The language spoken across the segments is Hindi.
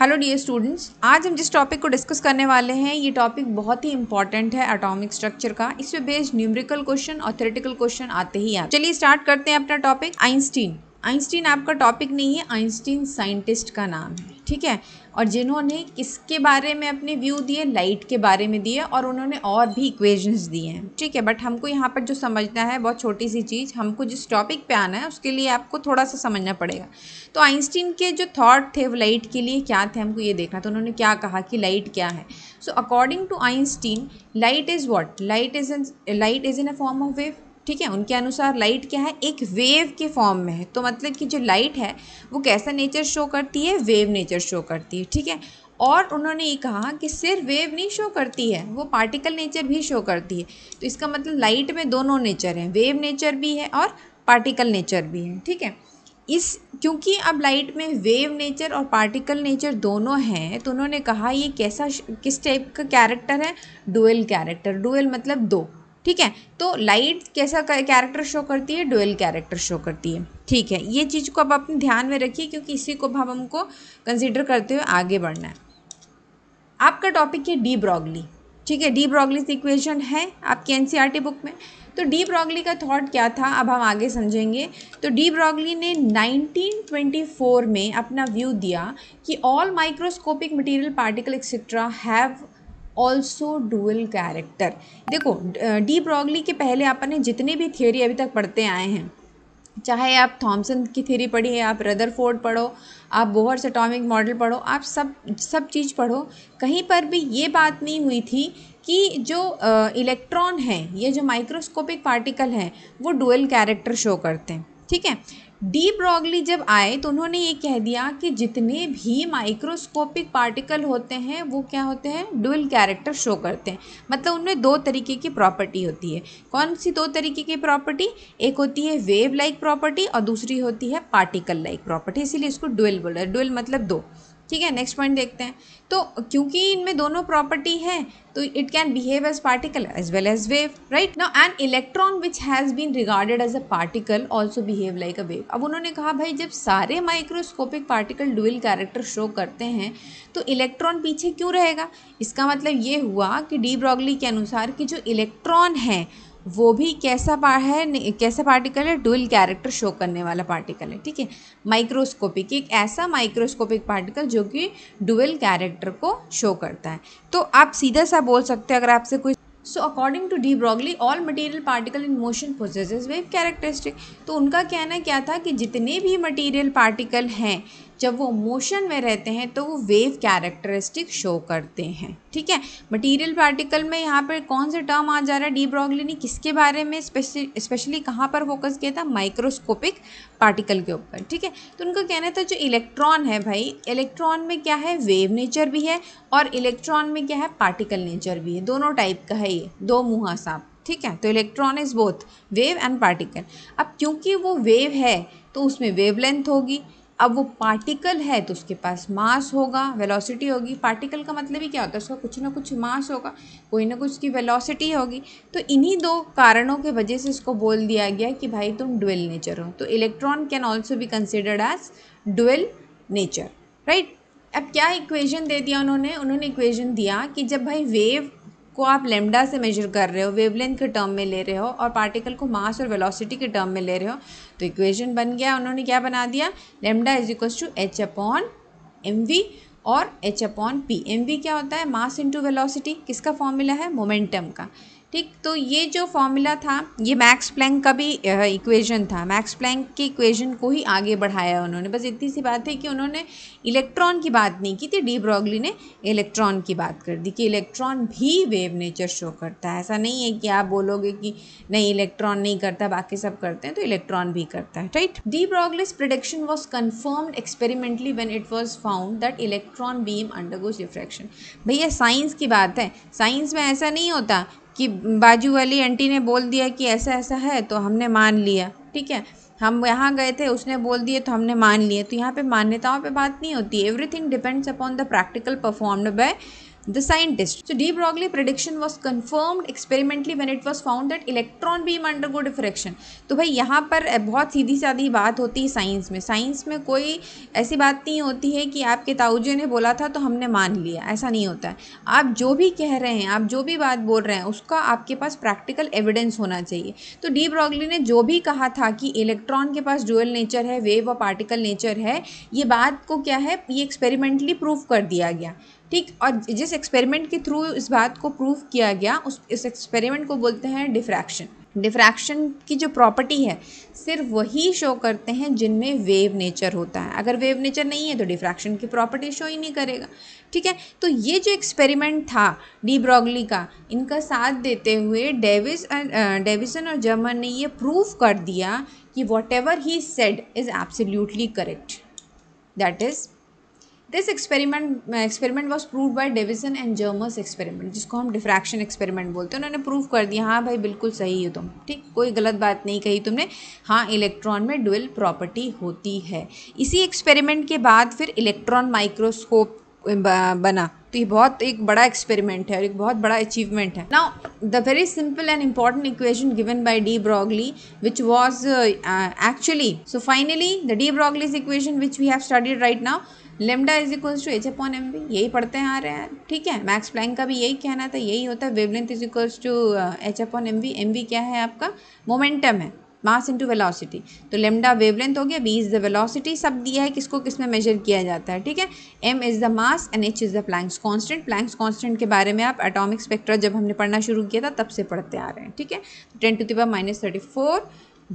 हेलो डियर स्टूडेंट्स आज हम जिस टॉपिक को डिस्कस करने वाले हैं ये टॉपिक बहुत ही इंपॉर्टेंट है एटॉमिक स्ट्रक्चर का इसमें बेस्ड न्यूमेरिकल क्वेश्चन और थेटिकल क्वेश्चन आते ही आप चलिए स्टार्ट करते हैं अपना टॉपिक आइंस्टीन आइंस्टीन आपका टॉपिक नहीं है आइंस्टीन साइंटिस्ट का नाम है ठीक है और जिन्होंने किसके बारे में अपने व्यू दिए लाइट के बारे में दिए और उन्होंने और भी इक्वेशंस दिए हैं ठीक है बट हमको यहाँ पर जो समझना है बहुत छोटी सी चीज़ हमको जिस टॉपिक पे आना है उसके लिए आपको थोड़ा सा समझना पड़ेगा तो आइंस्टीन के जो थाट थे वो लाइट के लिए क्या थे हमको ये देखना तो उन्होंने क्या कहा कि लाइट क्या है so according to Einstein light is what light is in light is in a form of wave ठीक है उनके अनुसार लाइट क्या है एक वेव के फॉर्म में है तो मतलब कि जो लाइट है वो कैसा नेचर शो करती है वेव नेचर शो करती है ठीक है और उन्होंने ये कहा कि सिर्फ वेव नहीं शो करती है वो पार्टिकल नेचर भी शो करती है तो इसका मतलब लाइट में दोनों नेचर हैं वेव नेचर भी है और पार्टिकल नेचर भी है ठीक है इस क्योंकि अब लाइट में वेव नेचर और पार्टिकल नेचर दोनों हैं तो उन्होंने कहा ये कैसा किस टाइप का कैरेक्टर है डुअल कैरेक्टर डुअल मतलब दो ठीक है तो लाइट कैसा कैरेक्टर शो करती है डुअल कैरेक्टर शो करती है ठीक है ये चीज़ को अब आप ध्यान में रखिए क्योंकि इसी को अब हमको कंसिडर करते हुए आगे बढ़ना है आपका टॉपिक है डी ब्रॉगली ठीक है डी ब्रॉगली इक्वेशन है आपके एन बुक में तो डी ब्रॉगली का थॉट क्या था अब हम आगे समझेंगे तो डी ब्रॉगली ने 1924 में अपना व्यू दिया कि all microscopic material particle etcetera have also dual character देखो डी ब्रॉगली के पहले आप अपने जितने भी थियोरी अभी तक पढ़ते आए हैं चाहे आप थॉमसन की थ्योरी पढ़ी है आप रदरफोर्ड पढ़ो आप बोहर्स एटॉमिक मॉडल पढ़ो आप सब सब चीज़ पढ़ो कहीं पर भी ये बात नहीं हुई थी कि जो इलेक्ट्रॉन है ये जो माइक्रोस्कोपिक पार्टिकल हैं वो डुअल कैरेक्टर शो करते हैं ठीक है डी ब्रॉगली जब आए तो उन्होंने ये कह दिया कि जितने भी माइक्रोस्कोपिक पार्टिकल होते हैं वो क्या होते हैं डुअल कैरेक्टर शो करते हैं मतलब उनमें दो तरीके की प्रॉपर्टी होती है कौन सी दो तरीके की प्रॉपर्टी एक होती है वेव लाइक प्रॉपर्टी और दूसरी होती है पार्टिकल लाइक प्रॉपर्टी इसीलिए इसको डुअल बोला डुअल मतलब दो ठीक है नेक्स्ट पॉइंट देखते हैं तो क्योंकि इनमें दोनों प्रॉपर्टी है तो it can behave as particle as well as wave right now an electron which has been regarded as a particle also behave like a wave अब उन्होंने कहा भाई जब सारे microscopic particle dual character show करते हैं तो इलेक्ट्रॉन पीछे क्यों रहेगा इसका मतलब ये हुआ कि डी ब्रॉगली के अनुसार कि जो इलेक्ट्रॉन हैं वो भी कैसा पा है कैसा पार्टिकल है डुअल कैरेक्टर शो करने वाला पार्टिकल है ठीक है माइक्रोस्कोपिक एक ऐसा माइक्रोस्कोपिक पार्टिकल जो कि डुअल कैरेक्टर को शो करता है तो आप सीधा सा बोल सकते हैं अगर आपसे कोई so according to de Broglie all material particle in motion process wave characteristic तो उनका कहना क्या था कि जितने भी मटेरियल पार्टिकल हैं जब वो मोशन में रहते हैं तो वो वेव कैरेक्टरिस्टिक शो करते हैं ठीक है मटेरियल पार्टिकल में यहाँ पर कौन सा टर्म आ जा रहा है डी ब्रॉगली ने किसके बारे में स्पेशली कहाँ पर फोकस किया था माइक्रोस्कोपिक पार्टिकल के ऊपर ठीक है तो उनका कहना था जो इलेक्ट्रॉन है भाई इलेक्ट्रॉन में क्या है वेव नेचर भी है और इलेक्ट्रॉन में क्या है पार्टिकल नेचर भी है दोनों टाइप का है ये दो मुँहा सांप ठीक है तो electron is both wave and particle अब क्योंकि वो वेव है तो उसमें वेवलेंथ होगी अब वो पार्टिकल है तो उसके पास मास होगा वेलोसिटी होगी पार्टिकल का मतलब ही क्या होता है उसका कुछ ना कुछ मास होगा कोई ना कुछ उसकी वेलोसिटी होगी तो इन्हीं दो कारणों के वजह से इसको बोल दिया गया कि भाई तुम डुअल नेचर हो तो electron can also be considered as dual nature right अब क्या इक्वेशन दे दिया उन्होंने उन्होंने इक्वेशन दिया कि जब भाई वेव को आप लेमडा से मेजर कर रहे हो वेवलेंथ के टर्म में ले रहे हो और पार्टिकल को मास और वेलोसिटी के टर्म में ले रहे हो तो इक्वेशन बन गया उन्होंने क्या बना दिया lambda is equals to H upon M V और H upon P M V क्या होता है मास इंटू वेलोसिटी किसका फॉर्मूला है मोमेंटम का ठीक तो ये जो फॉर्मूला था ये मैक्स प्लैंक का भी इक्वेशन था मैक्स प्लैंक की इक्वेशन को ही आगे बढ़ाया उन्होंने बस इतनी सी बात है कि उन्होंने इलेक्ट्रॉन की बात नहीं की थी डी ब्रॉगली ने इलेक्ट्रॉन की बात कर दी कि इलेक्ट्रॉन भी वेव नेचर शो करता है ऐसा नहीं है कि आप बोलोगे कि नहीं इलेक्ट्रॉन नहीं करता बाकी सब करते हैं तो इलेक्ट्रॉन भी करता है right de Broglie's prediction was confirmed experimentally when it was found that electron beam undergoes refraction भैया साइंस की बात है साइंस में ऐसा नहीं होता कि बाजू वाली आंटी ने बोल दिया कि ऐसा ऐसा है तो हमने मान लिया ठीक है हम यहाँ गए थे उसने बोल दिए तो हमने मान लिया तो यहाँ पे मान्यताओं पे बात नहीं होती everything depends upon the practical performed by the scientist. So de Broglie prediction was confirmed experimentally when it was found that electron beam undergo diffraction. तो भाई यहाँ पर बहुत सीधी सादी बात होती है साइंस में साइंस में कोई ऐसी बात नहीं होती है कि आपके ताऊजी ने बोला था तो हमने मान लिया ऐसा नहीं होता है आप जो भी कह रहे हैं आप जो भी बात बोल रहे हैं उसका आपके पास प्रैक्टिकल एविडेंस होना चाहिए तो डी ब्रॉगली ने जो भी कहा था कि इलेक्ट्रॉन के पास डुअल नेचर है वेव और पार्टिकल नेचर है ये बात को क्या है ये एक्सपेरिमेंटली प्रूव कर दिया गया ठीक और जिस एक्सपेरिमेंट के थ्रू इस बात को प्रूव किया गया उस इस एक्सपेरिमेंट को बोलते हैं डिफ्रैक्शन डिफ्रैक्शन की जो प्रॉपर्टी है सिर्फ वही शो करते हैं जिनमें वेव नेचर होता है अगर वेव नेचर नहीं है तो डिफ्रैक्शन की प्रॉपर्टी शो ही नहीं करेगा ठीक है तो ये जो एक्सपेरिमेंट था डी ब्रॉगली का इनका साथ देते हुए डेविस डेविसन और जर्मन ने ये प्रूव कर दिया कि whatever he said is absolutely correct that is this experiment experiment was prove by Davisson and Germer's experiment जिसको हम डिफ्रैक्शन एक्सपेरिमेंट बोलते हैं उन्होंने प्रूव कर दिया हाँ भाई बिल्कुल सही हो तुम ठीक कोई गलत बात नहीं कही तुमने हाँ इलेक्ट्रॉन में डुअल प्रॉपर्टी होती है इसी एक्सपेरिमेंट के बाद फिर इलेक्ट्रॉन माइक्रोस्कोप बना तो ये बहुत एक बड़ा एक्सपेरिमेंट है और एक बहुत बड़ा अचीवमेंट है now the very simple and important equation given by de Broglie which was actually so finally the de Broglie's equation which we have studied right now lambda is equals to H upon M V यही पढ़ते हैं आ रहे हैं ठीक है मैक्स प्लैंक का भी यही कहना था यही होता है wavelength is equals to H upon M V M V क्या है आपका मोमेंटम है मास इनटू वेलोसिटी तो लेमडा वेवलेंथ हो गया बी इज़ द वेलोसिटी सब दिया है किसको किस में मेजर किया जाता है ठीक है M is the mass and H is the Planck's constant Planck's constant के बारे में आप एटॉमिक स्पेक्ट्रा जब हमने पढ़ना शुरू किया था तब से पढ़ते आ रहे हैं ठीक है ten to the power minus thirty four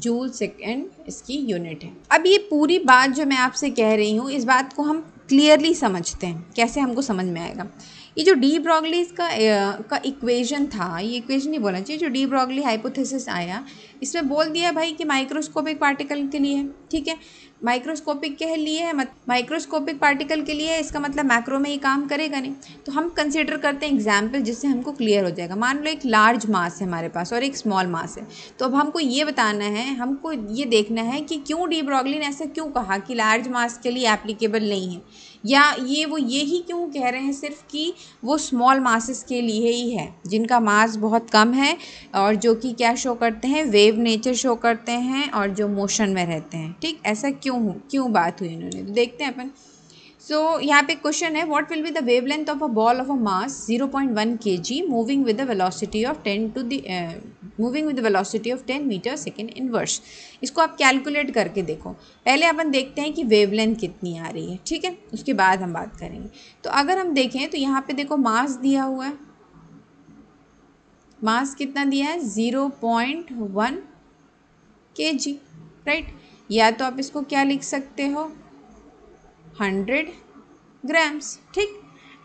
joule second इसकी यूनिट है अब ये पूरी बात जो मैं आपसे कह रही हूँ इस बात को हम क्लियरली समझते हैं कैसे हमको समझ में आएगा ये जो डी ब्रॉगलीज का का इक्वेशन था ये इक्वेशन नहीं बोलना चाहिए जो डी ब्रॉगली हाइपोथेसिस आया इसमें बोल दिया भाई कि माइक्रोस्कोपिक पार्टिकल के लिए ठीक है माइक्रोस्कोपिक के लिए है मत माइक्रोस्कोपिक पार्टिकल के लिए इसका मतलब मैक्रो में ही काम करेगा नहीं तो हम कंसिडर करते हैं एग्जाम्पल जिससे हमको क्लियर हो जाएगा मान लो एक लार्ज मास है हमारे पास और एक स्मॉल मास है तो अब हमको ये बताना है हमको ये देखना है कि क्यों डी ब्रॉगली ने ऐसा क्यों कहा कि लार्ज मास के लिए एप्लीकेबल नहीं है या ये वो यही क्यों कह रहे हैं सिर्फ कि वो स्मॉल मासेस के लिए ही है जिनका मास बहुत कम है और जो कि क्या शो करते हैं वेव नेचर शो करते हैं और जो मोशन में रहते हैं ठीक ऐसा क्यों क्यों बात हुई इन्होंने देखते हैं अपन सो यहाँ पे क्वेश्चन है what will be the wavelength of a ball of a mass 0.1 point one K G moving with the velocity of 10 to the moving with velocity of 10 metre second inverse इसको आप कैलकुलेट करके देखो पहले अपन देखते हैं कि वेवलेंथ कितनी आ रही है ठीक है उसके बाद हम बात करेंगे तो अगर हम देखें तो यहाँ पे देखो मास दिया हुआ है मास कितना दिया है ज़ीरो पॉइंट वन के जी राइट या तो आप इसको क्या लिख सकते हो हंड्रेड ग्राम्स ठीक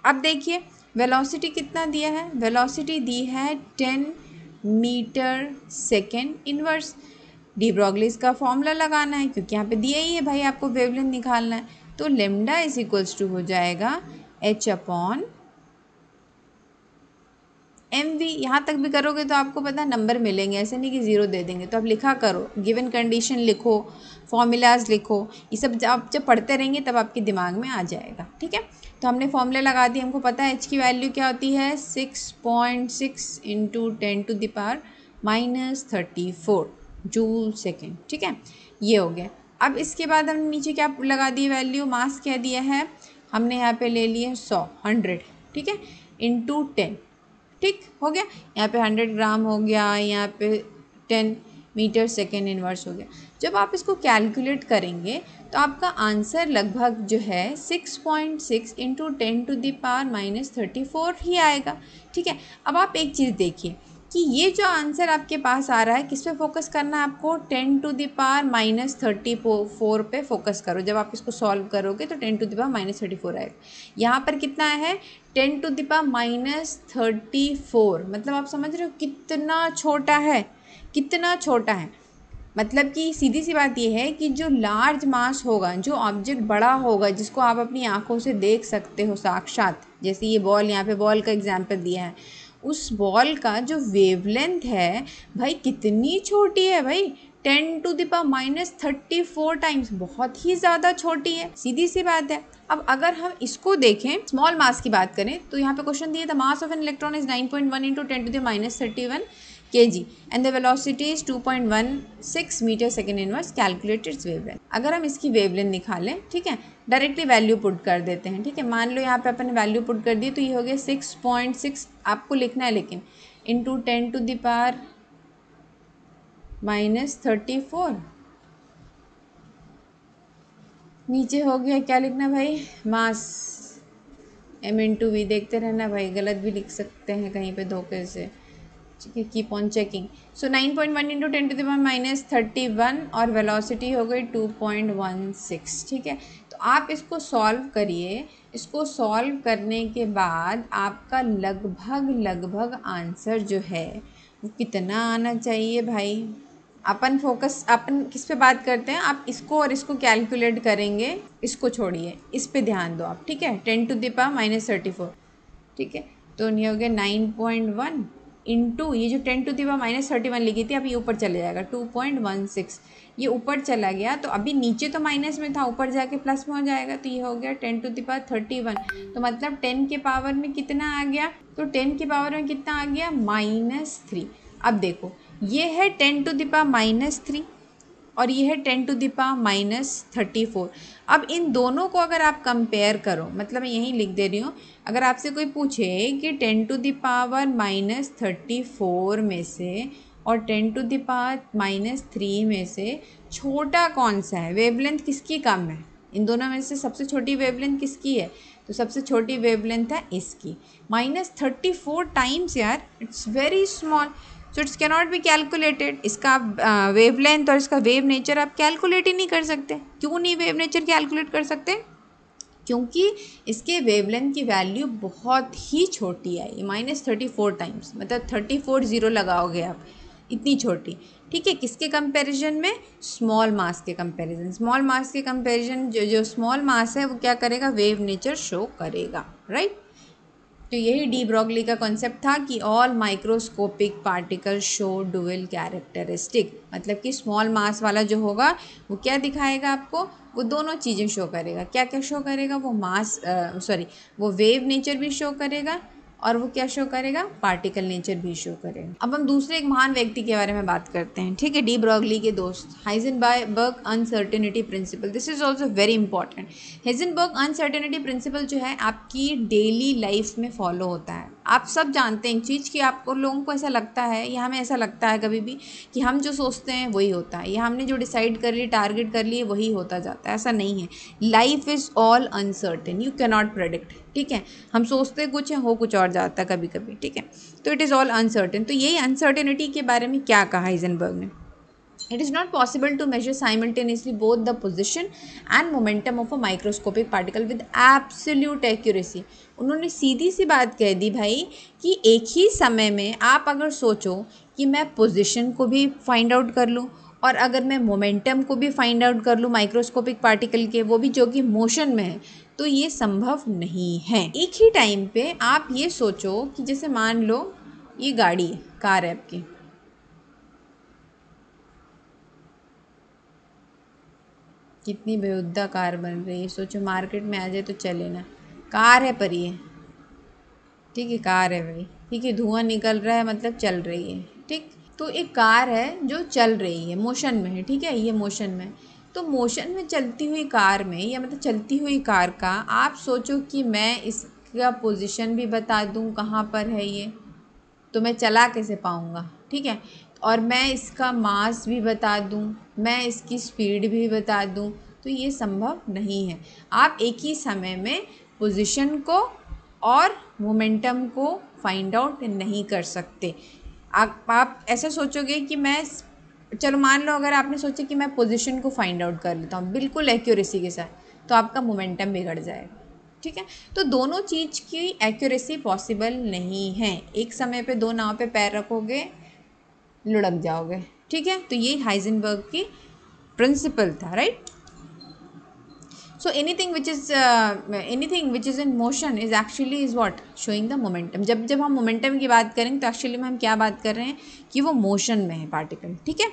अब देखिए वेलोसिटी कितना दिया है वेलोसिटी दी है ten metre second inverse de Broglie's का फॉर्मूला लगाना है क्योंकि यहाँ पे दिया ही है भाई आपको वेवलेंथ निकालना है तो लेमडा इज इक्वल्स टू हो जाएगा एच अपॉन एम वी यहाँ तक भी करोगे तो आपको पता है नंबर मिलेंगे ऐसे नहीं कि ज़ीरो दे देंगे तो आप लिखा करो गिवन कंडीशन लिखो फॉर्मूलाज लिखो ये सब जब आप जब पढ़ते रहेंगे तब आपके दिमाग में आ जाएगा ठीक है तो हमने फॉर्मूला लगा दी हमको पता है एच की वैल्यू क्या होती है six point six into ten to the power minus thirty four joule second ठीक है ये हो गया अब इसके बाद हमने नीचे क्या लगा दी वैल्यू मास क्या दिया है हमने यहाँ पे ले लिए सौ हंड्रेड ठीक है इंटू टेन ठीक हो गया यहाँ पे हंड्रेड ग्राम हो गया यहाँ पे टेन मीटर सेकेंड इन्वर्स हो गया जब आप इसको कैलकुलेट करेंगे तो आपका आंसर लगभग जो है six point six into ten to the power minus thirty four ही आएगा ठीक है अब आप एक चीज़ देखिए कि ये जो आंसर आपके पास आ रहा है किस पे फोकस करना है आपको ten to the power minus thirty four पर फोकस करो जब आप इसको सॉल्व करोगे तो ten to the power minus thirty four आएगा यहाँ पर कितना है ten to the power minus thirty four मतलब आप समझ रहे हो कितना छोटा है कितना छोटा है मतलब कि सीधी सी बात यह है कि जो लार्ज मास होगा जो ऑब्जेक्ट बड़ा होगा जिसको आप अपनी आंखों से देख सकते हो साक्षात जैसे ये बॉल यहाँ पे बॉल का एग्जाम्पल दिया है उस बॉल का जो वेवलेंथ है भाई कितनी छोटी है भाई ten to the power minus thirty four times बहुत ही ज़्यादा छोटी है सीधी सी बात है अब अगर हम इसको देखें स्मॉल मास की बात करें तो यहाँ पे क्वेश्चन दिए था mass of an electron is nine point one into ten to दाइनस minus thirty one kg and the velocity is 2.16 meter second inverse calculate its wavelength अगर हम इसकी wavelength निकालें ठीक है डायरेक्टली वैल्यू पुट कर देते हैं ठीक है मान लो यहाँ पे अपन वैल्यू पुट कर दी तो ये हो गया सिक्स पॉइंट सिक्स आपको लिखना है लेकिन into ten to the power minus thirty four नीचे हो गया क्या लिखना भाई mass M into V देखते रहना भाई गलत भी लिख सकते हैं कहीं पे धोखे से ठीक है keep on checking so nine point one into ten to the power minus thirty one और वेलोसिटी हो गई टू पॉइंट वन सिक्स ठीक है तो आप इसको सॉल्व करिए इसको सॉल्व करने के बाद आपका लगभग लगभग आंसर जो है वो कितना आना चाहिए भाई अपन फोकस अपन किस पे बात करते हैं आप इसको और इसको कैलकुलेट करेंगे इसको छोड़िए इस पे ध्यान दो आप ठीक है ten to the power minus thirty four ठीक है तो नहीं हो गया नाइन पॉइंट वन इंटू ये जो टेन टू वह माइनस थर्टी वन लिखी थी अभी ऊपर चले जाएगा टू पॉइंट वन सिक्स ये ऊपर चला गया तो अभी नीचे तो माइनस में था ऊपर जाके प्लस में हो जाएगा तो ये हो गया ten to power thirty one तो मतलब टेन के पावर में कितना आ गया तो टेन के पावर में कितना आ गया माइनस थ्री अब देखो ये है ten to power minus three और ये है ten to the power minus thirty four अब इन दोनों को अगर आप कंपेयर करो मतलब मैं यहीं लिख दे रही हूँ अगर आपसे कोई पूछे कि ten to the power minus thirty four में से और ten to the power minus three में से छोटा कौन सा है वेवलेंथ किसकी कम है इन दोनों में से सबसे छोटी वेवलेंथ किसकी है तो सबसे छोटी वेवलेंथ है इसकी माइनस थर्टी फोर टाइम्स यार it's very small so it's cannot be calculated इसका आप वेव लेंथ और इसका वेव नेचर आप कैलकुलेट ही नहीं कर सकते क्यों नहीं वेव नेचर कैलकुलेट कर सकते क्योंकि इसके वेवलेंथ की वैल्यू बहुत ही छोटी है ये माइनस थर्टी फोर टाइम्स मतलब थर्टी फोर ज़ीरो लगाओगे आप इतनी छोटी ठीक है किसके कंपैरिजन में स्मॉल मास के कंपैरिजन स्मॉल मास के कंपैरिजन जो जो स्मॉल मास है वो क्या करेगा वेव नेचर शो करेगा राइट तो यही डी ब्रॉगली का कॉन्सेप्ट था कि all microscopic particle show dual characteristic मतलब कि स्मॉल मास वाला जो होगा वो क्या दिखाएगा आपको वो दोनों चीज़ें शो करेगा क्या क्या शो करेगा वो मास सॉरी वो वेव नेचर भी शो करेगा और वो क्या शो करेगा पार्टिकल नेचर भी शो करेगा अब हम दूसरे एक महान व्यक्ति के बारे में बात करते हैं ठीक है डी ब्रॉगली के दोस्त बर्ग uncertainty principle this is also very important बर्ग अनसर्टेनिटी प्रिंसिपल जो है आपकी डेली लाइफ में फॉलो होता है आप सब जानते हैं एक चीज़ कि आपको लोगों को ऐसा लगता है या हमें ऐसा लगता है कभी भी कि हम जो सोचते हैं वही होता है या हमने जो डिसाइड कर लिया टारगेट कर लिए वही होता जाता है ऐसा नहीं है life is all uncertain you cannot predict ठीक है हम सोचते कुछ हैं हो कुछ और जाता है कभी कभी ठीक है तो इट इज़ ऑल अनसर्टेन तो यही अनसर्टेनिटी के बारे में क्या कहा हाइजनबर्ग ने it is not possible to measure simultaneously both the position and momentum of a microscopic particle with absolute accuracy उन्होंने सीधी सी बात कह दी भाई कि एक ही समय में आप अगर सोचो कि मैं पोजिशन को भी फाइंड आउट कर लूँ और अगर मैं मोमेंटम को भी फाइंड आउट कर लूँ माइक्रोस्कोपिक पार्टिकल के वो भी जो कि मोशन में है तो ये संभव नहीं है एक ही टाइम पे आप ये सोचो कि जैसे मान लो ये गाड़ी कार है आपकी कितनी बेहुदा कार बन रही है सोचो मार्केट में आ जाए तो चले ना कार है पर ये ठीक है कार है भाई ठीक है धुआं निकल रहा है मतलब चल रही है ठीक तो एक कार है जो चल रही है मोशन में है ठीक है ये मोशन में तो मोशन में चलती हुई कार में या मतलब चलती हुई कार का आप सोचो कि मैं इसका पोजीशन भी बता दूं कहाँ पर है ये तो मैं चला कैसे पाऊँगा ठीक है और मैं इसका मास भी बता दूं मैं इसकी स्पीड भी बता दूं तो ये संभव नहीं है आप एक ही समय में पोजीशन को और मोमेंटम को फाइंड आउट नहीं कर सकते आप आप ऐसा सोचोगे कि मैं चलो मान लो अगर आपने सोचा कि मैं पोजीशन को फाइंड आउट कर लेता हूँ बिल्कुल एक्यूरेसी के साथ तो आपका मोमेंटम बिगड़ जाएगा ठीक है तो दोनों चीज़ की एक्यूरेसी पॉसिबल नहीं है एक समय पे दो नाव पे पैर रखोगे लुढ़क जाओगे ठीक है तो ये हाइजनबर्ग की प्रिंसिपल था right anything which is anything which is in motion is actually is what showing the momentum जब जब हम मोमेंटम की बात करेंगे तो एक्चुअली में हम क्या बात कर रहे हैं कि वो मोशन में है पार्टिकल ठीक है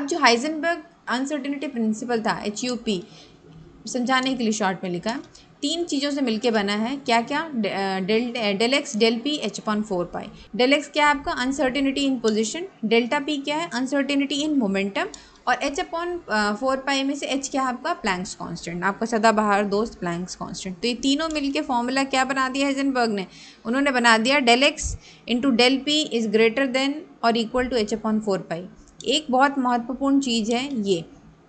अब जो हाइजनबर्ग अनसर्टिनिटी प्रिंसिपल था एच यू पी समझाने के लिए शॉर्ट में लिखा है तीन चीज़ों से मिलके बना है क्या क्या del del X del P H upon four pi del X क्या है आपका uncertainty in position delta P क्या है अनसर्टिनिटी इन मोमेंटम और एच अपॉन फोर पाई में से एच क्या है आपका प्लैंक्स कांस्टेंट आपका सदाबहार दोस्त प्लैंक्स कांस्टेंट तो ये तीनों मिलके फॉर्मूला क्या बना दिया हेजनबर्ग ने उन्होंने बना दिया del x into del P is greater than और equal to H upon four pi एक बहुत महत्वपूर्ण चीज़ है ये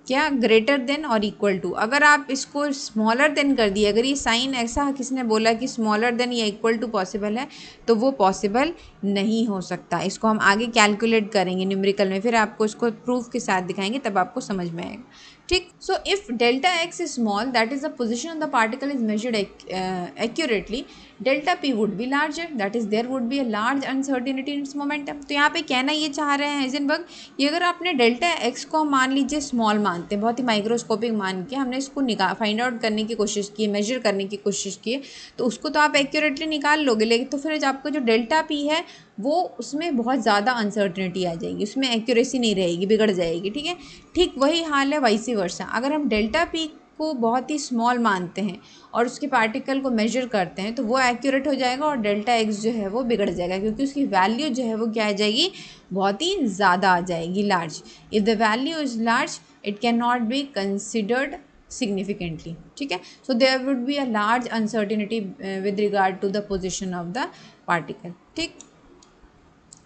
क्या ग्रेटर देन और इक्वल टू अगर आप इसको स्मॉलर देन कर दिए अगर ये साइन ऐसा किसने बोला कि स्मॉलर देन या इक्वल टू पॉसिबल है तो वो पॉसिबल नहीं हो सकता इसको हम आगे कैलकुलेट करेंगे न्यूमेरिकल में फिर आपको इसको प्रूफ के साथ दिखाएंगे तब आपको समझ में आएगा ठीक so if delta X is small that is the position of the particle is measured accurately delta P would be larger that is there would be a large uncertainty in its momentum तो यहाँ पे कहना ये चाह रहे हैं हिजनबर्ग ये अगर आपने डेल्टा एक्स को मान लीजिए स्मॉल मानते हैं बहुत ही माइक्रोस्कोपिक मान के हमने इसको निकाल फाइंड आउट करने की कोशिश की मेजर करने की कोशिश की तो उसको तो आप एक्यूरेटली निकाल लोगे लेकिन तो फिर आपका जो डेल्टा पी है वो उसमें बहुत ज़्यादा अनसर्टिनिटी आ जाएगी उसमें एक्यूरेसी नहीं रहेगी बिगड़ जाएगी ठीक है ठीक वही हाल है वाइसी वर्षा अगर हम डेल्टा पी को बहुत ही स्मॉल मानते हैं और उसके पार्टिकल को मेजर करते हैं तो वो एक्यूरेट हो जाएगा और डेल्टा एक्स जो है वो बिगड़ जाएगा क्योंकि उसकी वैल्यू जो है वो क्या आ जाएगी बहुत ही ज़्यादा आ जाएगी large if the value is large it can not be considered significantly ठीक है so there would be a large uncertainty uh, with regard to the position of the particle ठीक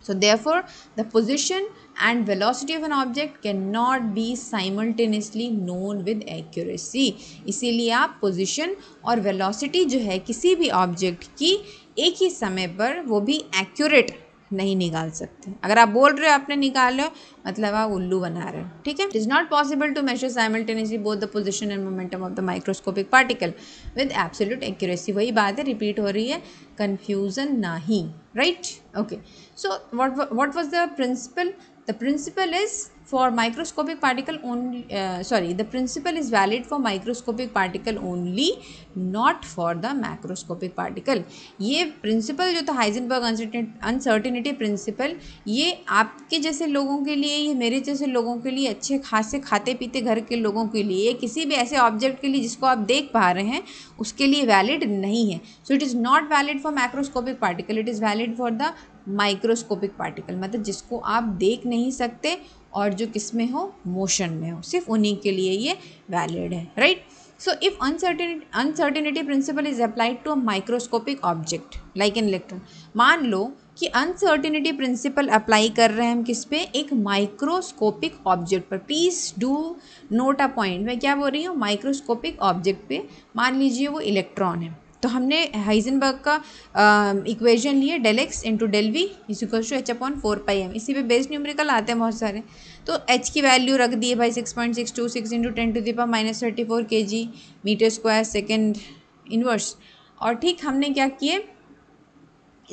So therefore, the position and velocity of an object cannot be simultaneously known with accuracy. इसीलिए आप position और velocity जो है किसी भी object की एक ही समय पर वो भी accurate नहीं निकाल सकते अगर आप बोल रहे हो आपने निकाल रहे हो मतलब आप उल्लू बना रहे हो ठीक है it is not possible to measure simultaneously both the position and momentum of the microscopic particle with absolute accuracy वही बात है रिपीट हो रही है कन्फ्यूज़न ना ही right okay So what, what was the principle? The principle is for microscopic particle only, uh, sorry, the principle is valid for microscopic particle only, not for the macroscopic particle. ये principle जो था हाइजनबर्ग अनसर्टिनिटी principle, ये आपके जैसे लोगों के लिए, ये मेरे जैसे लोगों के लिए, अच्छे खासे खाते पीते घर के लोगों के लिए, किसी भी ऐसे ऑब्जेक्ट के लिए जिसको आप देख पा रहे हैं, उसके लिए वैलिड नहीं है. So it is not valid for macroscopic particle, it is valid for the microscopic particle मतलब जिसको आप देख नहीं सकते और जो किस में हो मोशन में हो सिर्फ उन्हीं के लिए ये वैलिड है right so if uncertainty uncertainty principle is applied to a microscopic object like an electron मान लो कि अनसर्टेनिटी प्रिंसिपल अप्लाई कर रहे हैं हम किस पे एक माइक्रोस्कोपिक ऑब्जेक्ट पर please do note a point मैं क्या बोल रही हूँ माइक्रोस्कोपिक ऑब्जेक्ट पे मान लीजिए वो इलेक्ट्रॉन है तो हमने हाइजनबर्ग का इक्वेशन लिए del x into del V is equal H upon four pi M इसी पे बेस्ट न्यूमेरिकल आते हैं बहुत सारे तो एच की वैल्यू रख दिए भाई six point six two six into ten to the minus thirty four K G metre square second inverse और ठीक हमने क्या किए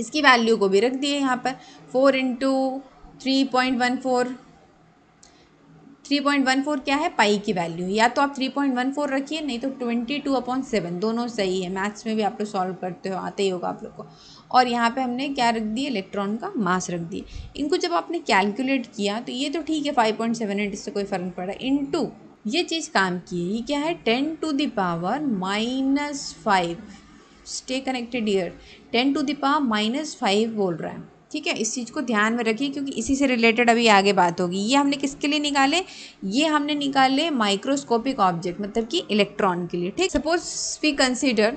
इसकी वैल्यू को भी रख दिए यहाँ पर four into three point one four three point one four क्या है पाई की वैल्यू या तो आप थ्री पॉइंट वन फोर रखिए नहीं तो ट्वेंटी टू अपॉन सेवन दोनों सही है मैथ्स में भी आप लोग सॉल्व करते हो आते ही होगा आप लोग को और यहाँ पे हमने क्या रख दिया इलेक्ट्रॉन का मास रख दिया इनको जब आपने कैलकुलेट किया तो ये तो ठीक है फाइव पॉइंट सेवन एट इससे कोई फ़र्क नहीं पड़ रहा इन टू ये चीज़ काम की है ये क्या है ten to the power minus five stay connected here ten to the power minus five बोल रहा है ठीक है इस चीज़ को ध्यान में रखिए क्योंकि इसी से रिलेटेड अभी आगे बात होगी ये हमने किसके लिए निकाले ये हमने निकाले माइक्रोस्कोपिक ऑब्जेक्ट मतलब कि इलेक्ट्रॉन के लिए ठीक suppose we consider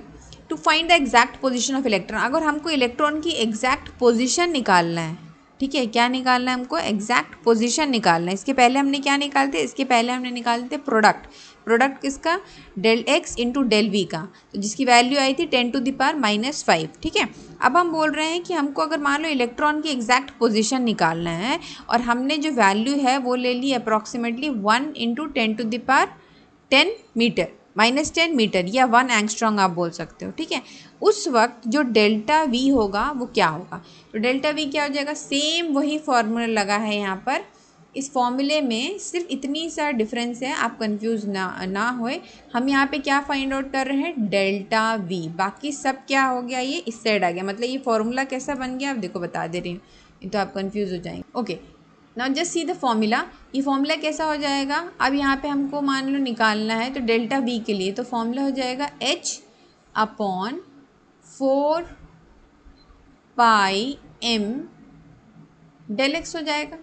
to find the exact position of electron अगर हमको इलेक्ट्रॉन की एग्जैक्ट पोजिशन निकालना है ठीक है क्या निकालना है हमको एग्जैक्ट पोजिशन निकालना है इसके पहले हमने क्या निकालते इसके पहले हमने निकालते प्रोडक्ट प्रोडक्ट किसका del x into del v का तो जिसकी वैल्यू आई थी ten to the power minus five ठीक है अब हम बोल रहे हैं कि हमको अगर मान लो इलेक्ट्रॉन की एग्जैक्ट पोजिशन निकालना है और हमने जो वैल्यू है वो ले ली approximately one into ten to the power ten metre minus ten metre या वन एंगस्ट्रॉन्ग आप बोल सकते हो ठीक है उस वक्त जो डेल्टा वी होगा वो क्या होगा तो डेल्टा वी क्या हो जाएगा सेम वही फॉर्मूला लगा है यहाँ पर इस फॉर्मूले में सिर्फ इतनी सा डिफरेंस है आप कंफ्यूज ना ना होए हम यहाँ पे क्या फाइंड आउट कर रहे हैं डेल्टा वी बाकी सब क्या हो गया ये इस साइड आ गया मतलब ये फॉर्मूला कैसा बन गया आप देखो बता दे रही हूँ तो आप कंफ्यूज हो जाएंगे okay now just see the formula ये फॉर्मूला कैसा हो जाएगा अब यहाँ पर हमको मान लो निकालना है तो डेल्टा वी के लिए तो फॉर्मूला हो जाएगा h upon four pi m del x हो जाएगा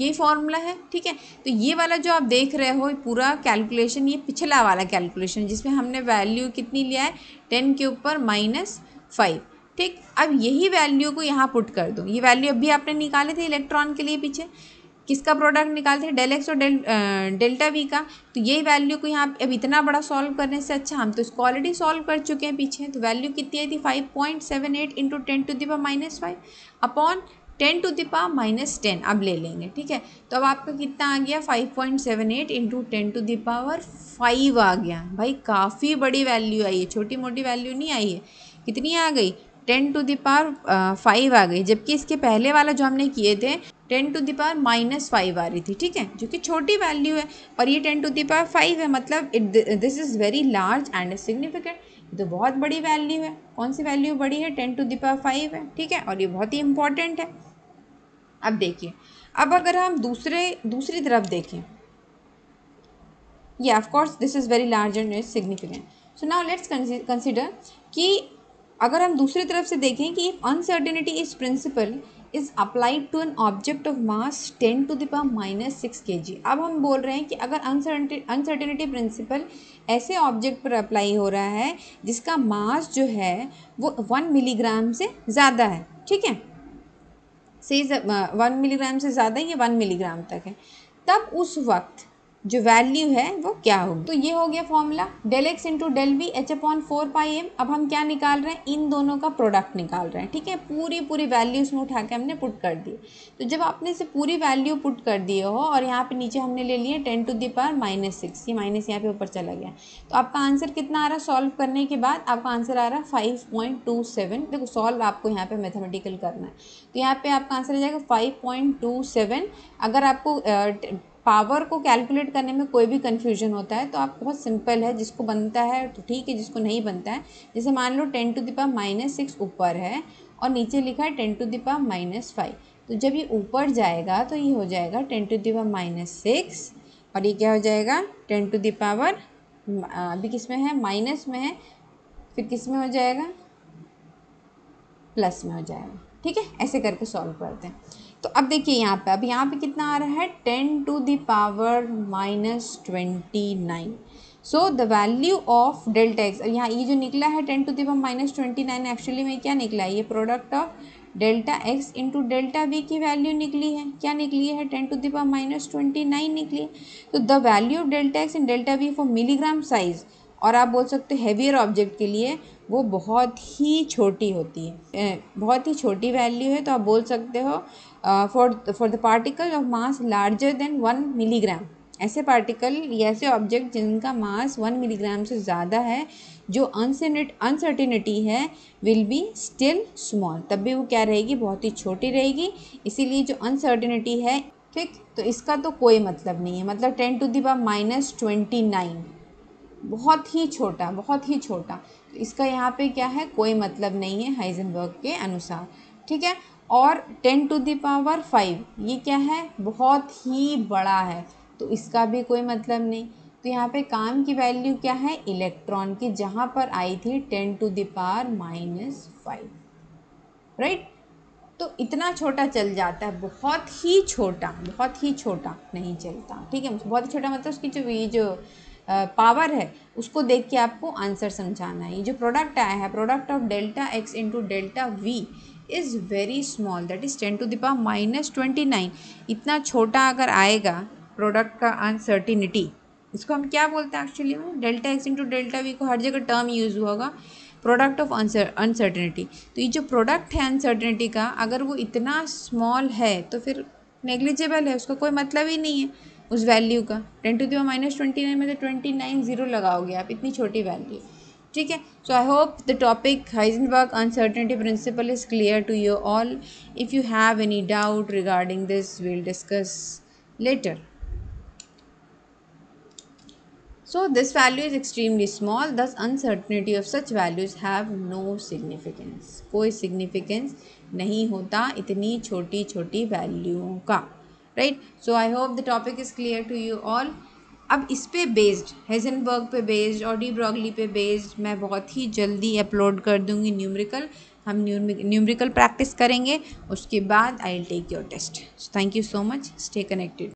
यही फॉर्मूला है ठीक है तो ये वाला जो आप देख रहे हो पूरा कैलकुलेशन ये पिछला वाला कैलकुलेशन जिसमें हमने वैल्यू कितनी लिया है टेन के ऊपर माइनस फाइव ठीक अब यही वैल्यू को यहाँ पुट कर दो ये वैल्यू अभी आपने निकाले थे इलेक्ट्रॉन के लिए पीछे किसका प्रोडक्ट निकालते हैं डेल एक्स और डेल डेल्टा वी का तो यही वैल्यू को यहाँ अब इतना बड़ा सॉल्व करने से अच्छा हम तो इसको ऑलरेडी सॉल्व कर चुके हैं पीछे तो वैल्यू कितनी आई थी five point seven eight into ten to the power minus five upon ten to the power minus ten अब ले लेंगे ठीक है तो अब आपका कितना आ गया five point seven eight into ten to the power five आ गया भाई काफ़ी बड़ी वैल्यू आई है छोटी मोटी वैल्यू नहीं आई है कितनी आ गई टेन टू दावर फाइव आ गई जबकि इसके पहले वाला जो हमने किए थे ten to the power minus five आ रही थी ठीक है जो कि छोटी वैल्यू है और ये टेन टू दावर फाइव है मतलब it this is very large and significant तो बहुत बड़ी वैल्यू है कौन सी वैल्यू बड़ी है टेन टू दावर फाइव है ठीक है और ये बहुत ही इंपॉर्टेंट है अब देखिए अब अगर हम दूसरे दूसरी तरफ देखें या of course this is very large and is significant so now let's consider कि अगर हम दूसरी तरफ से देखें कि uncertainty is principle is applied to an object of mass ten to power minus six kg अब हम बोल रहे हैं कि अगर अनसर्टेनिटी प्रिंसिपल ऐसे ऑब्जेक्ट पर अप्लाई हो रहा है जिसका मास जो है वो वन मिलीग्राम से ज़्यादा है ठीक है Uh, से वन मिलीग्राम से ज़्यादा या वन मिलीग्राम तक है तब उस वक्त जो वैल्यू है वो क्या होगी तो ये हो गया formula del x into del v h upon four pi m अब हम क्या निकाल रहे हैं इन दोनों का प्रोडक्ट निकाल रहे हैं ठीक है पूरी पूरी वैल्यू इसमें उठा के हमने पुट कर दी तो जब आपने इसे पूरी वैल्यू पुट कर दिए हो और यहाँ पे नीचे हमने ले लिए ten to the power minus six ये माइनस यहाँ पे ऊपर चला गया तो आपका आंसर कितना आ रहा है सॉल्व करने के बाद आपका आंसर आ रहा है फाइव पॉइंट टू सेवन देखो सॉल्व आपको यहाँ पे मैथमेटिकल करना है तो यहाँ पे आपका आंसर आ जाएगा फाइव पॉइंट टू सेवन अगर आपको पावर को कैलकुलेट करने में कोई भी कन्फ्यूजन होता है तो आप बहुत सिंपल है जिसको बनता है तो ठीक है जिसको नहीं बनता है जैसे मान लो ten to the power minus six ऊपर है और नीचे लिखा है ten to the power minus five तो जब ये ऊपर जाएगा तो ये हो जाएगा ten to the power minus six और ये क्या हो जाएगा टेन टू दावर अभी किस में है माइनस में है फिर किस में हो जाएगा प्लस में हो जाएगा ठीक है ऐसे करके सॉल्व करते हैं तो अब देखिए यहाँ पे अब यहाँ पे कितना आ रहा है ten to the power minus twenty nine so the value of delta x यहाँ ये जो निकला है ten to the power minus twenty nine actually में क्या निकला है ये product of delta x into delta v की वैल्यू निकली है क्या निकली है ten to the power minus twenty nine निकली तो the value of delta x in delta v for milligram size और आप बोल सकते हैं ऑब्जेक्ट के लिए वो बहुत ही छोटी होती है बहुत ही छोटी वैल्यू है तो आप बोल सकते हो for for the particle of mass larger than one milligram ऐसे पार्टिकल या ऐसे ऑब्जेक्ट जिनका मास वन मिलीग्राम से ज़्यादा है जो अनसर्टिनिटी है विल बी स्टिल स्मॉल तब भी वो क्या रहेगी बहुत ही छोटी रहेगी इसीलिए जो अनसर्टिनिटी है ठीक तो इसका तो कोई मतलब नहीं है मतलब ten to the power minus twenty nine बहुत ही छोटा बहुत ही छोटा तो इसका यहाँ पे क्या है कोई मतलब नहीं है हाइजनबर्ग के अनुसार ठीक है और ten to the power power five ये क्या है बहुत ही बड़ा है तो इसका भी कोई मतलब नहीं तो यहाँ पे काम की वैल्यू क्या है इलेक्ट्रॉन की जहाँ पर आई थी ten to the power power minus five right तो इतना छोटा चल जाता है बहुत ही छोटा बहुत ही छोटा नहीं चलता ठीक है बहुत ही छोटा मतलब उसकी जो ये जो पावर है उसको देख के आपको आंसर समझाना है ये जो प्रोडक्ट आया है product of delta x into delta v is very small that is ten to the power minus twenty nine इतना छोटा अगर आएगा प्रोडक्ट का अनसर्टिनिटी इसको हम क्या बोलते हैं एक्चुअली में delta x into delta v को हर जगह टर्म यूज़ हुआ होगा प्रोडक्ट ऑफ अनसर्टिनिटी तो ये जो प्रोडक्ट है अनसर्टिनिटी का अगर वो इतना स्मॉल है तो फिर नेग्लिजिबल है उसका कोई मतलब ही नहीं है उस वैल्यू का टेन टू दिवा माइनस ट्वेंटी नाइन में तो ट्वेंटी नाइन ज़ीरो लगाओगे आप इतनी छोटी वैल्यू ठीक है so I hope the topic work uncertainty principle is clear to you all if you have any doubt regarding this we'll discuss later so this value is extremely small thus uncertainty of such values have no significance कोई सिग्निफिकेंस नहीं होता इतनी छोटी छोटी वैल्यूओं का right so I hope the topic is clear to you all अब इस पे बेस्ड हेजनबर्ग पे बेस्ड और डी ब्रॉगली पे बेस्ड मैं बहुत ही जल्दी अपलोड कर दूँगी न्यूमरिकल हम न्यूमरिकल प्रैक्टिस करेंगे उसके बाद I will take your test thank you so much stay connected